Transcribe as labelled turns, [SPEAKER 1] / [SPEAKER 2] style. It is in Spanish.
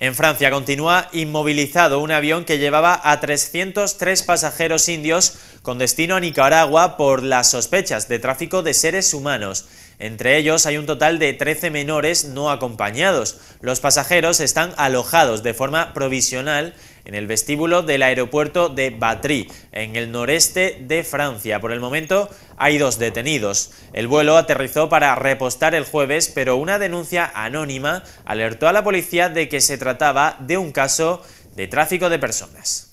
[SPEAKER 1] En Francia continúa inmovilizado un avión que llevaba a 303 pasajeros indios con destino a Nicaragua por las sospechas de tráfico de seres humanos. Entre ellos hay un total de 13 menores no acompañados. Los pasajeros están alojados de forma provisional en el vestíbulo del aeropuerto de Batry, en el noreste de Francia. Por el momento hay dos detenidos. El vuelo aterrizó para repostar el jueves, pero una denuncia anónima alertó a la policía de que se trataba de un caso de tráfico de personas.